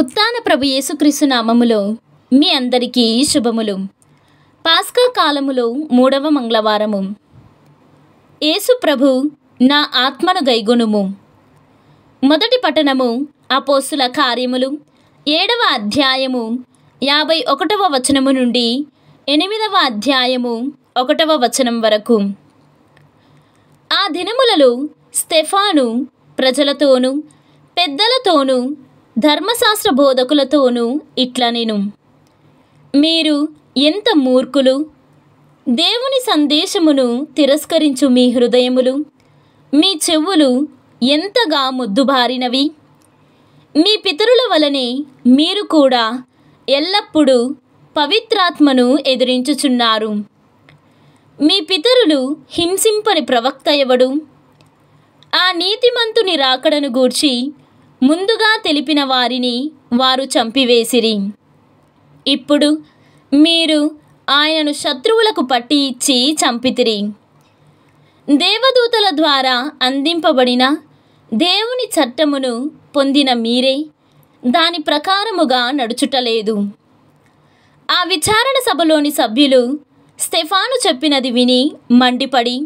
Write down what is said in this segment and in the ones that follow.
ఉత్తాన ప్రభు యేసుక్రీస్తు నామములో మీ అందరికీ శుభములు పాస్కా కాలములో మూడవ మంగళవారము యేసు ప్రభు నా ఆత్మను గైగుణుము మొదటి పట్టణము అపోసుల కార్యములు ఏడవ అధ్యాయము యాభై ఒకటవ వచనము నుండి ఎనిమిదవ అధ్యాయము ఒకటవ వచనం వరకు ఆ దినములలో స్టెఫాను ప్రజలతోనూ పెద్దలతోనూ ధర్మశాస్త్ర బోధకులతోనూ ఇట్లా నేను మీరు ఎంత మూర్ఖులు దేవుని సందేశమును తిరస్కరించు మీ హృదయములు మీ చెవులు ఎంతగా ముద్దుబారినవి మీ పితరుల వలనే మీరు కూడా ఎల్లప్పుడూ పవిత్రాత్మను ఎదిరించుచున్నారు మీ పితరులు హింసింపని ప్రవక్త ఎవడు ఆ నీతిమంతుని రాకడను గూర్చి ముందుగా తెలిపిన వారిని వారు చంపివేసిరి ఇప్పుడు మీరు ఆయనను శత్రువులకు పట్టి ఇచ్చి చంపితిరి దేవదూతల ద్వారా అందింపబడిన దేవుని చట్టమును పొందిన మీరే దాని ప్రకారముగా నడుచుటలేదు ఆ విచారణ సభలోని సభ్యులు స్టెఫాను చెప్పినది విని మండిపడి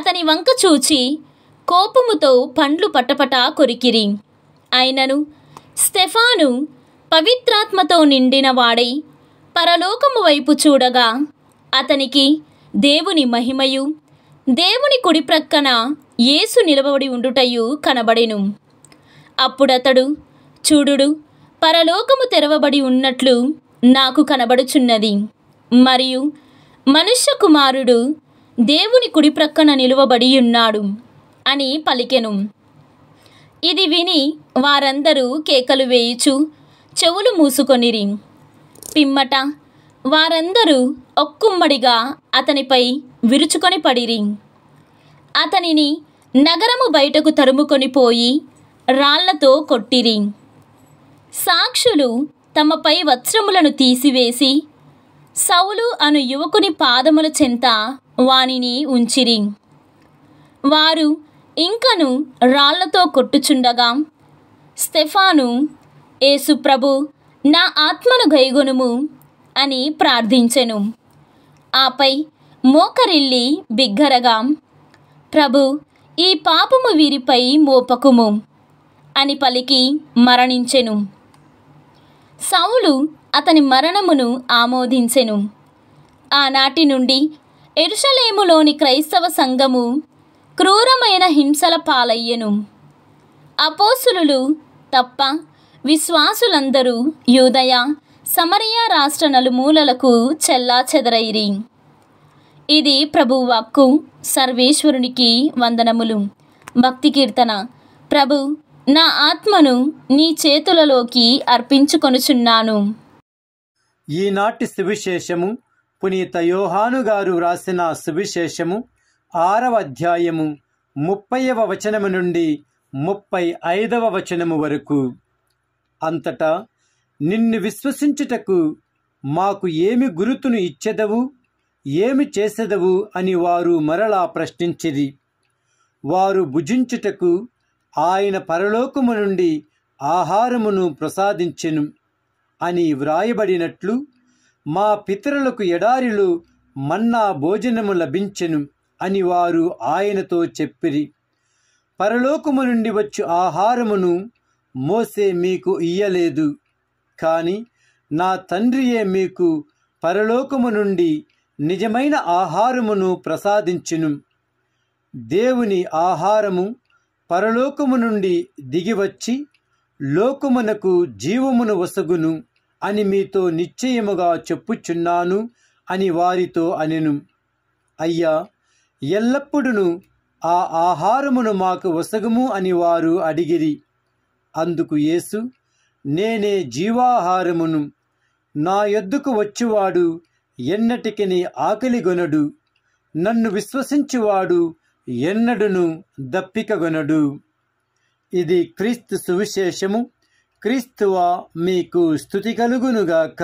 అతని వంక చూచి కోపముతో పండ్లు పటపటా కొరికిరి అయినను స్టెఫాను పవిత్రాత్మతో నిండిన వాడై పరలోకము వైపు చూడగా అతనికి దేవుని మహిమయు దేవుని కుడి ప్రక్కన యేసు నిలబడి ఉండుటయు కనబడెను అప్పుడతడు చూడుడు పరలోకము తెరవబడి ఉన్నట్లు నాకు కనబడుచున్నది మరియు మనుష్య కుమారుడు దేవుని కుడి ప్రక్కన నిలువబడి ఉన్నాడు అని పలికెను ఇది విని వారందరూ కేకలు వేయుచు చెవులు మూసుకొనిరి పిమ్మట వారందరూ ఒక్కుమ్మడిగా అతనిపై విరుచుకొని పడిరి అతనిని నగరము బయటకు తరుముకొని పోయి రాళ్లతో కొట్టిరి సాక్షులు తమపై వస్త్రములను తీసివేసి సౌలు అను యువకుని పాదముల చెంత వానిని ఉంచిరి వారు ఇంకను రాళ్లతో కొట్టుచుండగా స్టెఫాను ఏసుప్రభు నా ఆత్మను గైగొనుము అని ప్రార్థించెను ఆపై మోకరిల్లి బిగ్గరగా ప్రభు ఈ పాపము వీరిపై మోపకుము అని పలికి మరణించెను సౌలు అతని మరణమును ఆమోదించెను ఆనాటి నుండి ఎరుషలేములోని క్రైస్తవ సంఘము క్రూరమైన హింసల పాలయ్యను అపోసులు తప్ప విశ్వాసులందరూ యూదయ సమరియా రాష్ట్ర నలుమూలలకు చెల్లా చెదరైరి ఇది వాక్కు సర్వేశ్వరునికి వందనములు భక్తి కీర్తన ప్రభు నా ఆత్మను నీ చేతులలోకి అర్పించుకొనుచున్నాను ఈనాటి సువిశేషము పునీత యోహాను గారు వ్రాసిన సువిశేషము ఆరవ అధ్యాయము ముప్పైవ వచనము నుండి ముప్పై ఐదవ వచనము వరకు అంతటా నిన్ను విశ్వసించుటకు మాకు ఏమి గురుతును ఇచ్చెదవు ఏమి చేసెదవు అని వారు మరలా ప్రశ్నించిది వారు భుజించుటకు ఆయన పరలోకము నుండి ఆహారమును ప్రసాదించెను అని వ్రాయబడినట్లు మా పితరులకు ఎడారిలో మన్నా భోజనము లభించెను అని వారు ఆయనతో చెప్పిరి పరలోకము నుండి వచ్చు ఆహారమును మోసే మీకు ఇయ్యలేదు కానీ నా తండ్రియే మీకు పరలోకము నుండి నిజమైన ఆహారమును ప్రసాదించును దేవుని ఆహారము పరలోకము నుండి దిగివచ్చి లోకమునకు జీవమును వసగును అని మీతో నిశ్చయముగా చెప్పుచున్నాను అని వారితో అనెను అయ్యా ఎల్లప్పుడూ ఆ ఆహారమును మాకు వసగము అని వారు అడిగిరి అందుకు యేసు నేనే జీవాహారమును నా ఎద్దుకు వచ్చువాడు ఎన్నటికిని ఆకలిగొనడు నన్ను విశ్వసించువాడు ఎన్నడును దప్పికగొనడు ఇది క్రీస్తు సువిశేషము క్రీస్తువా మీకు స్థుతి కలుగునుగాక